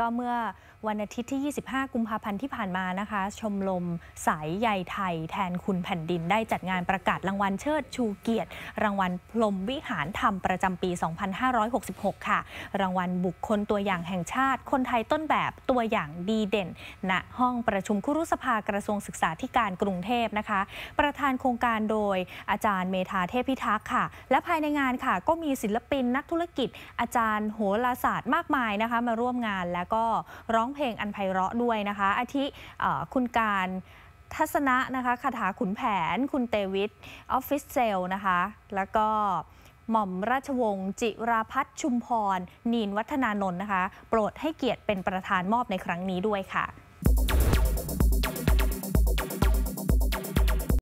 ก็เมื่อวันอาทิตย์ที่ 25 กุมภาพันธ์ที่ผ่านมานะคะ ชมรมสายใยไทยแทนคุณแผ่นดินได้จัดงานประกาศรางวัลเชิดชูเกียรติ รางวัลพรมวิหารธรรมประจำปี 2566 ค่ะ รางวัลบุคคลตัวอย่างแห่งชาติ คนไทยต้นแบบตัวอย่างดีเด่นณนะห้องประชุมคุรุสภากระทรวงศึกษาธิการกรุงเทพนะคะ ประธานโครงการโดยอาจารย์เมธาเทพพิทักษ์ค่ะ และภายในงานค่ะ ก็มีศิลปินนักธุรกิจ อาจารย์โหราศาสตร์มากมายนะคะมาร่วมงานแลวก็ร้องเพลงอันไพเราะด้วยนะคะ อาทิคุณการทัศนะนะคะคาถาขุนแผน คุณเตวิทออฟฟิศเซลนะคะ แล้วก็หม่อมราชวงศ์จิราพัฒชุมพร นีนวัฒนานนท์นะคะ โปรดให้เกียรติเป็นประธานมอบในครั้งนี้ด้วยค่ะ